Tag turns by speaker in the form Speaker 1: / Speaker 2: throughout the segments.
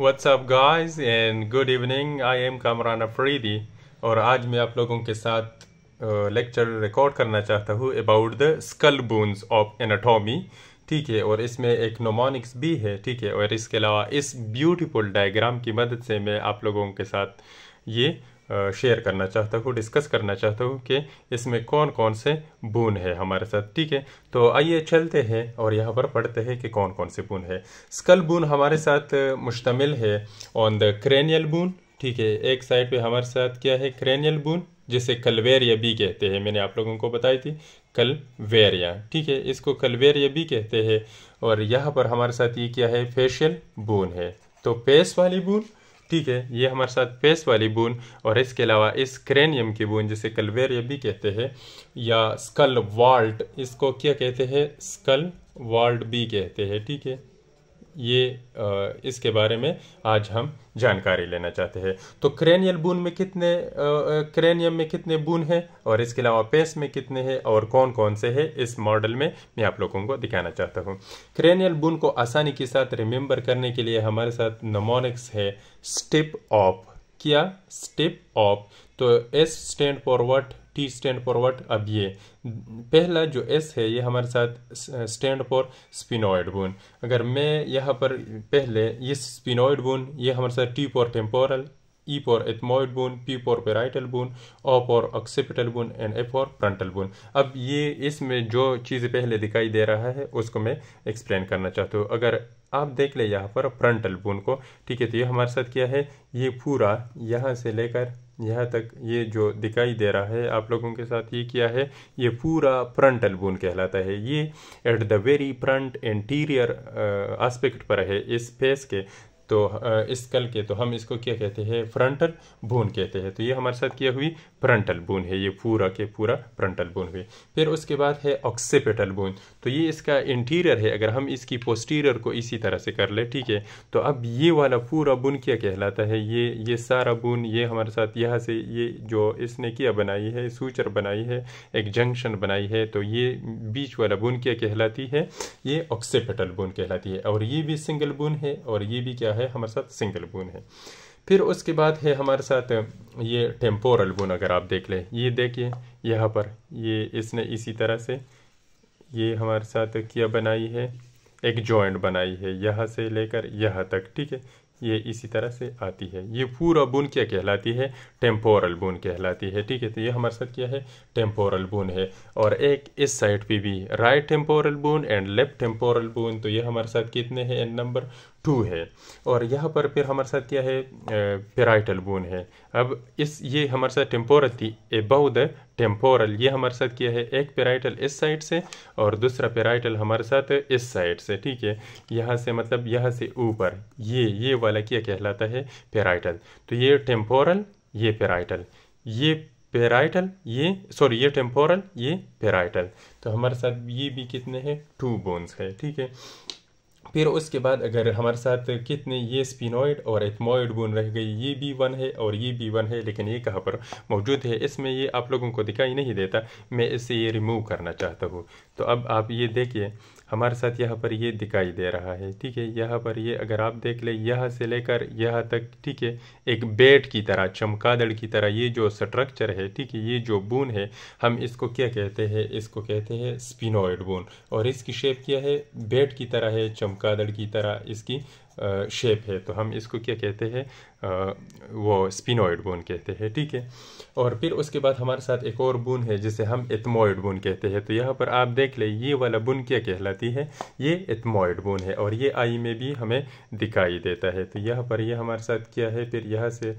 Speaker 1: what's up guys and good evening I am Kamran Afridi और आज मैं आप लोगों के साथ लेक्चर रिकॉर्ड करना चाहता हूँ about the skull bones of anatomy ठीक है और इसमें एक नोमोनिक्स भी है ठीक है और इसके अलावा इस ब्यूटीफुल डायग्राम की मदद से मैं आप लोगों के साथ ये शेयर करना चाहता हूँ डिस्कस करना चाहता हूँ कि इसमें कौन कौन से बून है हमारे साथ ठीक है तो आइए चलते हैं और यहाँ पर पढ़ते हैं कि कौन कौन से बून है स्कल बून हमारे साथ मुश्तमिल है ऑन द क्रेनियल बून ठीक है एक साइड पे हमारे साथ क्या है क्रेनियल बून जिसे कलवेरिया भी कहते हैं मैंने आप लोगों को बताई थी कलवेरिया ठीक है इसको कलवेरिया भी कहते हैं और यहाँ पर हमारे साथ ये क्या है फेशियल बून है तो पेस वाली बून ठीक है ये हमारे साथ फेस वाली बून और इसके अलावा इस क्रेनियम की बून जिसे कलवेरिया भी कहते हैं या स्कल वाल्ट इसको क्या कहते हैं स्कल वाल्ट भी कहते हैं ठीक है ये इसके बारे में आज हम जानकारी लेना चाहते हैं तो क्रेनियल बून में कितने क्रेनियम में कितने बून हैं और इसके अलावा पेस में कितने हैं और कौन कौन से हैं इस मॉडल में मैं आप लोगों को दिखाना चाहता हूँ क्रेनियल बून को आसानी के साथ रिमेंबर करने के लिए हमारे साथ नमोनिक्स है स्टिप ऑफ क्या स्टिप ऑफ तो S stand for what T stand for what अब ये पहला जो एस है ये हमारे साथ स्टैंड फॉर स्पिनोइड बोन अगर मैं यहाँ पर पहले ये स्पिनोइड बोन ये हमारे साथ T for temporal E for ethmoid bone P for parietal bone O for occipital bone and F for frontal bone अब ये इसमें जो चीज़ पहले दिखाई दे रहा है उसको मैं एक्सप्लेन करना चाहता हूँ अगर आप देख ले यहाँ पर फ्रंटल बोन को ठीक है तो ये हमारे साथ क्या है ये पूरा यहाँ से लेकर यहाँ तक ये जो दिखाई दे रहा है आप लोगों के साथ ये क्या है ये पूरा फ्रंटल बोन कहलाता है ये at the very front interior aspect पर है इस फेस के तो uh, इस कल के तो हम इसको क्या कहते हैं फ्रंटल बोन कहते हैं तो ये हमारे साथ क्या हुई फ्रंटल बून है ये पूरा के पूरा फ्रंटल बून हुए फिर उसके बाद है ऑक्सीपेटल बोन तो ये इसका इंटीरियर है अगर हम इसकी पोस्टीरियर को इसी तरह से कर ले ठीक है तो अब ये वाला पूरा बुन क्या कहलाता है ये ये सारा बोन ये हमारे साथ यहाँ से ये जो इसने क्या बनाई है सूचर बनाई है एक जंक्शन बनाई है तो ये बीच वाला बोन क्या कहलाती है ये ऑक्सीपेटल बोन कहलाती है और ये भी सिंगल बोन है और ये भी क्या है हमारे साथ सिंगल बोन है फिर उसके बाद है हमारे साथ ये टेम्पोरल बुन अगर आप देख लें ये देखिए यहाँ पर ये इसने इसी तरह से ये हमारे साथ किया बनाई है एक जॉइंट बनाई है यहाँ से लेकर यहाँ तक ठीक है ये इसी तरह से आती है ये पूरा बुन क्या कहलाती है टेम्पोरल बुन कहलाती है ठीक है तो ये हमारे साथ क्या है टेम्पोरल बुन है और एक इस साइड पे भी right temporal bone and left temporal bone तो ये हमारे साथ कितने हैं एन नंबर टू है और यहाँ पर फिर हमारे साथ क्या है पेराइटल बोन है अब इस ये हमारे साथ टेम्पोरल थी एबव द टेम्पोरल ये हमारे साथ क्या है एक पेराइटल इस साइड से और दूसरा पेराइटल हमारे साथ इस साइड से ठीक है यहाँ से मतलब यहाँ से ऊपर ये ये वाला क्या कहलाता है पेराइटल तो ये टेम्पोरल ये पेराइटल ये पेराइटल ये सॉरी ये टेम्पोरल ये पेराइटल तो हमारे साथ ये भी कितने हैं टू बोन्स है ठीक है फिर उसके बाद अगर हमारे साथ कितने ये स्पिनोइड और एथमोइड बोन रह गई ये भी वन है और ये भी वन है लेकिन ये कहाँ पर मौजूद है इसमें ये आप लोगों को दिखाई नहीं देता मैं इसे ये रिमूव करना चाहता हूँ तो अब आप ये देखिए हमारे साथ यहाँ पर ये दिखाई दे रहा है ठीक है यहाँ पर ये अगर आप देख ले यहाँ से लेकर यहाँ तक ठीक है एक बेट की तरह चमकादड़ की तरह ये जो स्ट्रक्चर है ठीक है ये जो बून है हम इसको क्या कहते हैं इसको कहते हैं स्पिनोइड बून और इसकी शेप क्या है बेट की तरह है चम कादड़ की तरह इसकी शेप है तो हम इसको क्या कहते हैं वो स्पिनोइड बोन कहते हैं ठीक है और फिर उसके बाद हमारे साथ एक और बोन है जिसे हम एथमोइड बोन कहते हैं तो यहाँ पर आप देख लें ये वाला बुन क्या कहलाती है ये एथमोइड बुन है और ये आई में भी हमें दिखाई देता है तो यहाँ पर ये हमारे साथ क्या है फिर यहाँ से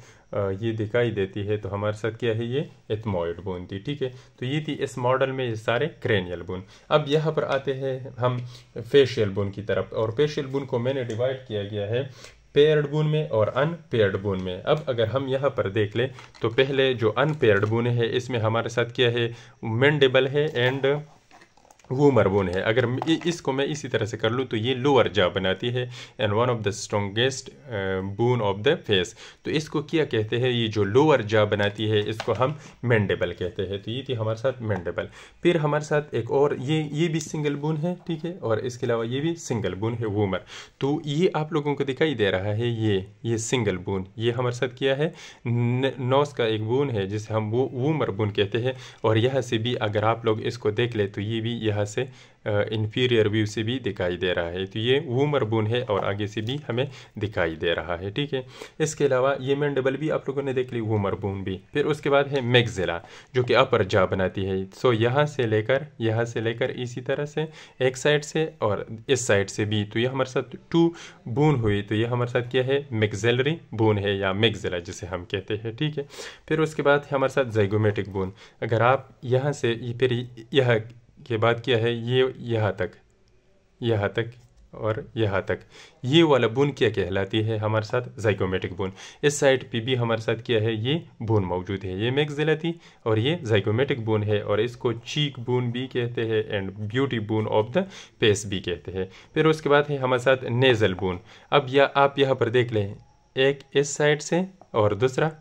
Speaker 1: ये दिखाई देती है तो हमारे साथ क्या है ये एथमोइड बोन थी ठीक है तो ये थी इस मॉडल में ये सारे क्रेनियल बोन अब यहाँ पर आते हैं हम फेशियल बुन की तरफ और फेशियल बुन को मैंने डिवाइड किया गया है पेयर्ड बून में और अनपेयर्ड बून में अब अगर हम यहाँ पर देख लें तो पहले जो अनपेयर्ड बून है इसमें हमारे साथ क्या है मेंडेबल है एंड वो मरबून है अगर इसको मैं इसी तरह से कर लूँ तो ये लोअर जा बनाती है and one of the strongest bone of the face तो इसको क्या कहते हैं ये जो लोअर जा बनाती है इसको हम मैंडेबल कहते हैं तो ये थी हमारे साथ मैंडेबल फिर हमारे साथ एक और ये ये भी सिंगल बून है ठीक है और इसके अलावा ये भी सिंगल बून है वूमर तो ये आप लोगों को दिखाई दे रहा है ये ये सिंगल बोन ये हमारे साथ क्या है नौस का एक बोन है जिसे हम वो वूमर बोन कहते हैं और यहाँ से भी अगर आप लोग इसको देख ले तो ये भी यह यहाँ से इन्फीरियर व्यू से भी दिखाई दे रहा है तो ये वो मरबून है और आगे से भी हमें दिखाई दे रहा है ठीक है इसके अलावा ये मैन डबल भी आप लोगों ने देख ली वो मरबून भी फिर उसके बाद है मैगजिला जो कि अपर जा बनाती है सो यहाँ से लेकर यहाँ से लेकर इसी तरह से एक साइड से और इस साइड से भी तो ये हमारे साथ टू बून हुई तो ये हमारे साथ क्या है मैगजेलरी बून है या मैगजिला जिसे हम कहते हैं ठीक है फिर उसके बाद हमारे साथ जैगोमेटिक बून अगर आप यहाँ से फिर यह के बाद क्या है ये यहाँ तक यहाँ तक और यहाँ तक ये वाला बुन क्या कहलाती है हमारे साथ जाइकोमेटिक बुन इस साइड पे भी हमारे साथ क्या है ये बुन मौजूद है ये मैक्स और ये जाइकोमेटिक बुन है और इसको चीक बुन भी कहते हैं and beauty bone of the face भी कहते हैं फिर उसके बाद है हमारे साथ नेजल बुन अब या आप यहाँ पर देख लें एक इस साइड से और दूसरा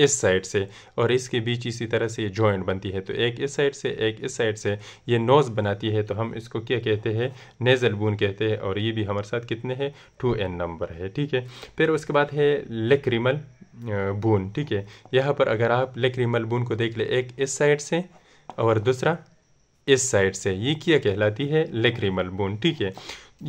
Speaker 1: इस साइड से और इसके बीच इसी तरह से ये जॉइंट बनती है तो एक इस साइड से एक इस साइड से ये नोज़ बनाती है तो हम इसको क्या कहते हैं नेज़ल बून कहते हैं और ये भी हमारे साथ कितने हैं टू एन नंबर है ठीक है फिर उसके बाद है लेक्रिमल बून ठीक है यहाँ पर अगर आप लेक्रिमल बून को देख ले एक इस साइड से और दूसरा इस साइड से ये क्या कहलाती है लेक्रिमल बून ठीक है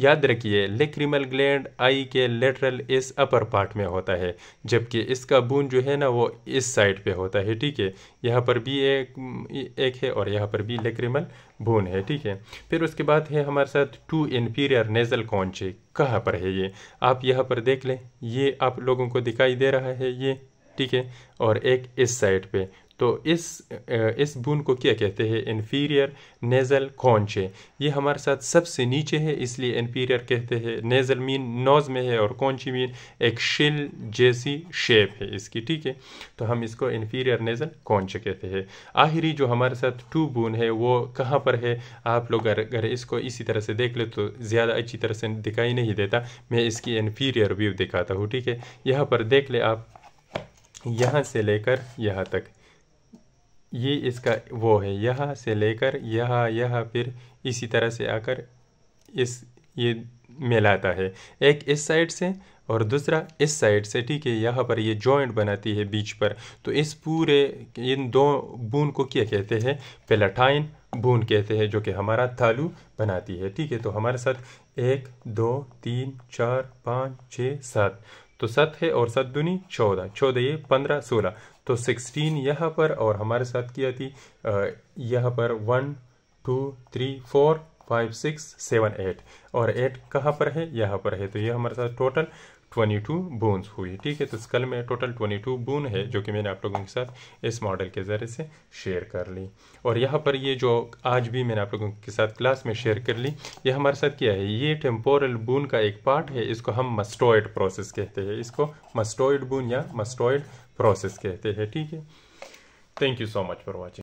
Speaker 1: याद रखिए लेक्रिमल ग्लैंड आई के लेटरल इस अपर पार्ट में होता है जबकि इसका बून जो है ना वो इस साइड पे होता है ठीक है यहाँ पर भी एक एक है और यहाँ पर भी लेक्रिमल बून है ठीक है फिर उसके बाद है हमारे साथ टू इन्फीरियर नेजल कॉन्चे कहाँ पर है ये आप यहाँ पर देख लें ये आप लोगों को दिखाई दे रहा है ये ठीक है और एक इस साइड पे तो इस इस बून को क्या कहते हैं इन्फीरियर नेज़ल कौनचे ये हमारे साथ सबसे नीचे है इसलिए इन्फीरियर कहते हैं नेज़ल मीन नोज़ में है और कौनची मीन एक शिल जैसी शेप है इसकी ठीक है तो हम इसको इन्फीरियर नेज़ल कौनचे कहते हैं आखिरी जो हमारे साथ टू बून है वो कहाँ पर है आप लोग अगर इसको इसी तरह से देख ले तो ज़्यादा अच्छी तरह से दिखाई नहीं देता मैं इसकी इन्फीरियर व्यू दिखाता हूँ ठीक है यहाँ पर देख ले आप यहाँ से लेकर यहाँ तक ये इसका वो है यह से लेकर यह यह फिर इसी तरह से आकर इस ये मिलाता है एक इस साइड से और दूसरा इस साइड से ठीक है यहाँ पर ये जॉइंट बनाती है बीच पर तो इस पूरे इन दो बून को क्या कहते हैं पेलाटाइन बून कहते हैं जो कि हमारा थालू बनाती है ठीक है तो हमारे साथ एक दो तीन चार पाँच छः सात तो सत है और सत दुनी चौदह चौदह ये पंद्रह सोलह तो सिक्सटीन यहाँ पर और हमारे साथ किया थी यहाँ पर one two three four five six seven eight और एट कहाँ पर है यहाँ पर है तो ये हमारे साथ टोटल ट्वेंटी टू बूंस हुई ठीक है तो स्कल में टोटल ट्वेंटी टू बून है जो कि मैंने आप लोगों के साथ इस मॉडल के ज़रिए से शेयर कर ली और यहाँ पर ये जो आज भी मैंने आप लोगों के साथ क्लास में शेयर कर ली ये हमारे साथ क्या है ये टेम्पोरल बून का एक पार्ट है इसको हम मस्टोइड प्रोसेस कहते हैं इसको मस्टोइड बून या मस्टोइड प्रोसेस कहते हैं ठीक है thank you so much for watching